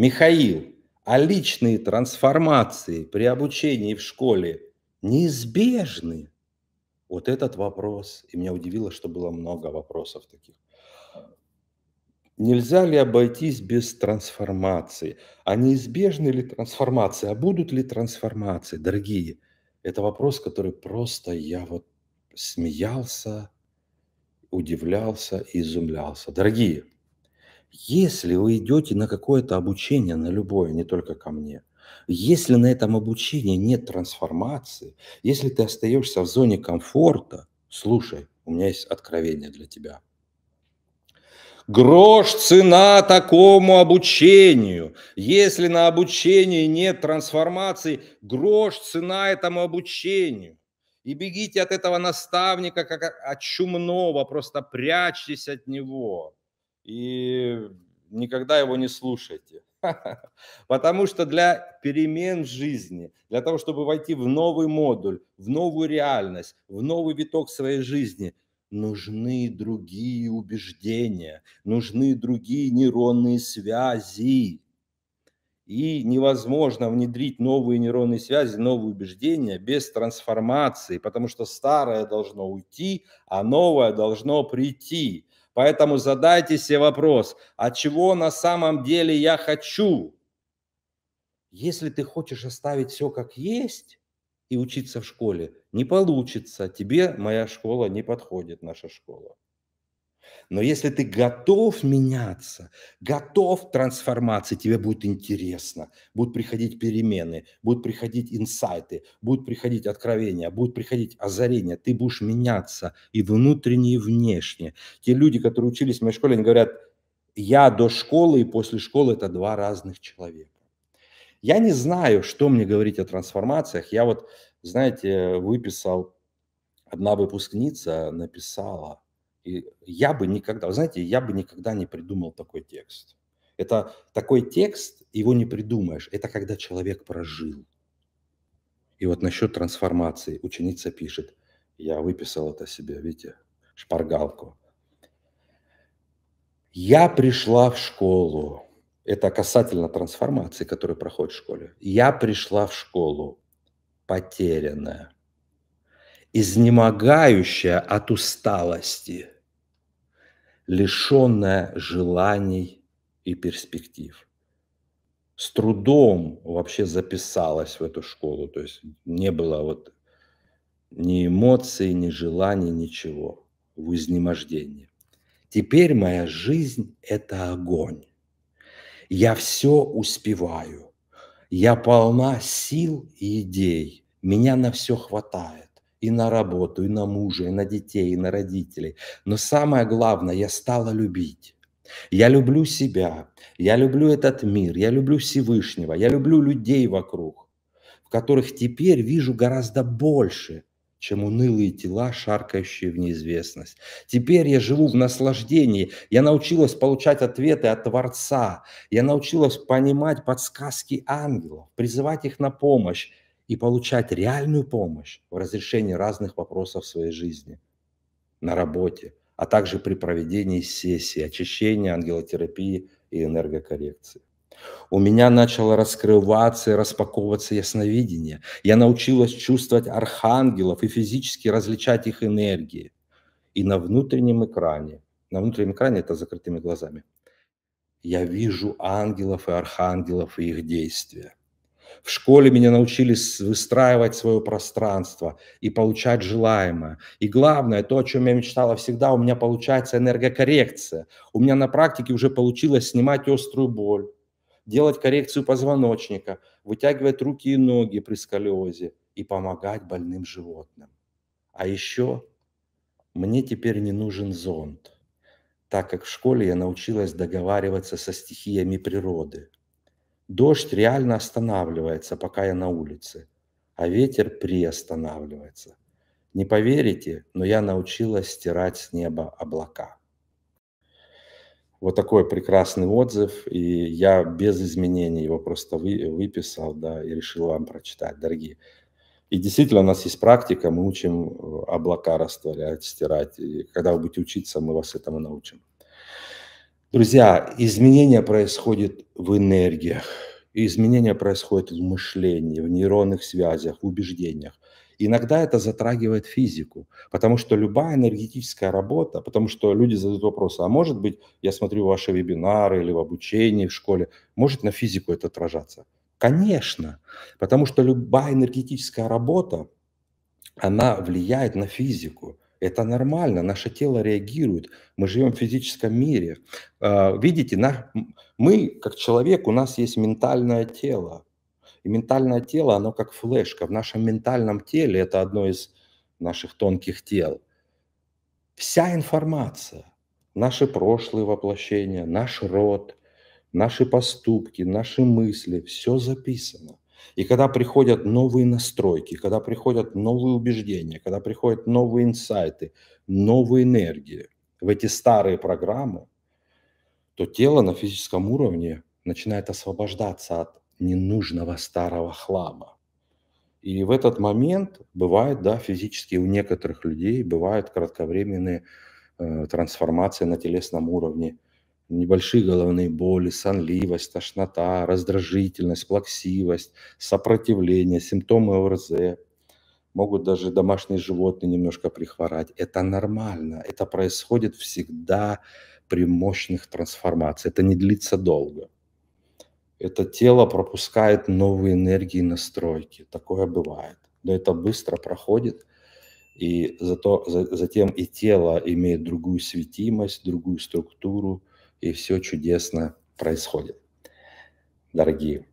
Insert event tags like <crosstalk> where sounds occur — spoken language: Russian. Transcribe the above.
Михаил, а личные трансформации при обучении в школе неизбежны? Вот этот вопрос, и меня удивило, что было много вопросов таких. Нельзя ли обойтись без трансформации? А неизбежны ли трансформации? А будут ли трансформации, дорогие? Это вопрос, который просто я вот смеялся, удивлялся и изумлялся. Дорогие, если вы идете на какое-то обучение, на любое, не только ко мне, если на этом обучении нет трансформации, если ты остаешься в зоне комфорта, слушай, у меня есть откровение для тебя. Грош цена такому обучению. Если на обучении нет трансформации, грош цена этому обучению. И бегите от этого наставника, как от чумного, просто прячьтесь от него и никогда его не слушайте. <laughs> Потому что для перемен в жизни, для того, чтобы войти в новый модуль, в новую реальность, в новый виток своей жизни, нужны другие убеждения, нужны другие нейронные связи. И невозможно внедрить новые нейронные связи, новые убеждения без трансформации, потому что старое должно уйти, а новое должно прийти. Поэтому задайте себе вопрос, а чего на самом деле я хочу? Если ты хочешь оставить все как есть и учиться в школе, не получится. Тебе моя школа не подходит, наша школа. Но если ты готов меняться, готов к трансформации, тебе будет интересно, будут приходить перемены, будут приходить инсайты, будут приходить откровения, будут приходить озарения, ты будешь меняться и внутренне, и внешне. Те люди, которые учились в моей школе, они говорят, я до школы и после школы – это два разных человека. Я не знаю, что мне говорить о трансформациях. Я вот, знаете, выписал, одна выпускница написала – и я бы никогда, вы знаете, я бы никогда не придумал такой текст. Это такой текст, его не придумаешь. Это когда человек прожил. И вот насчет трансформации ученица пишет, я выписал это себе, видите, шпаргалку. Я пришла в школу. Это касательно трансформации, которая проходит в школе. Я пришла в школу потерянная изнемогающая от усталости, лишенная желаний и перспектив. С трудом вообще записалась в эту школу, то есть не было вот ни эмоций, ни желаний, ничего в изнемождении. Теперь моя жизнь – это огонь. Я все успеваю. Я полна сил и идей. Меня на все хватает и на работу, и на мужа, и на детей, и на родителей. Но самое главное, я стала любить. Я люблю себя, я люблю этот мир, я люблю Всевышнего, я люблю людей вокруг, в которых теперь вижу гораздо больше, чем унылые тела, шаркающие в неизвестность. Теперь я живу в наслаждении, я научилась получать ответы от Творца, я научилась понимать подсказки ангелов, призывать их на помощь, и получать реальную помощь в разрешении разных вопросов своей жизни, на работе, а также при проведении сессий очищения, ангелотерапии и энергокоррекции. У меня начало раскрываться и распаковываться ясновидение. Я научилась чувствовать архангелов и физически различать их энергии. И на внутреннем экране, на внутреннем экране это закрытыми глазами, я вижу ангелов и архангелов и их действия. В школе меня научили выстраивать свое пространство и получать желаемое. И главное, то, о чем я мечтала всегда, у меня получается энергокоррекция. У меня на практике уже получилось снимать острую боль, делать коррекцию позвоночника, вытягивать руки и ноги при сколиозе и помогать больным животным. А еще мне теперь не нужен зонт, так как в школе я научилась договариваться со стихиями природы – Дождь реально останавливается, пока я на улице, а ветер приостанавливается. Не поверите, но я научилась стирать с неба облака. Вот такой прекрасный отзыв, и я без изменений его просто вы, выписал, да, и решил вам прочитать, дорогие. И действительно, у нас есть практика, мы учим э, облака растворять, стирать. И когда вы будете учиться, мы вас этому научим. Друзья, изменения происходят в энергиях, изменения происходят в мышлении, в нейронных связях, в убеждениях. Иногда это затрагивает физику, потому что любая энергетическая работа, потому что люди задают вопрос, а может быть, я смотрю ваши вебинары или в обучении в школе, может на физику это отражаться? Конечно, потому что любая энергетическая работа, она влияет на физику. Это нормально, наше тело реагирует, мы живем в физическом мире. А, видите, мы, как человек, у нас есть ментальное тело. И ментальное тело, оно как флешка. В нашем ментальном теле, это одно из наших тонких тел, вся информация, наши прошлые воплощения, наш род, наши поступки, наши мысли, все записано. И когда приходят новые настройки, когда приходят новые убеждения, когда приходят новые инсайты, новые энергии в эти старые программы, то тело на физическом уровне начинает освобождаться от ненужного старого хлама. И в этот момент бывает, да, физически у некоторых людей бывают кратковременные э, трансформации на телесном уровне – небольшие головные боли, сонливость, тошнота, раздражительность, плаксивость, сопротивление, симптомы ОРЗ, могут даже домашние животные немножко прихворать. Это нормально, это происходит всегда при мощных трансформациях, это не длится долго. Это тело пропускает новые энергии и настройки, такое бывает. Но это быстро проходит, и зато, за, затем и тело имеет другую светимость, другую структуру, и все чудесно происходит. Дорогие,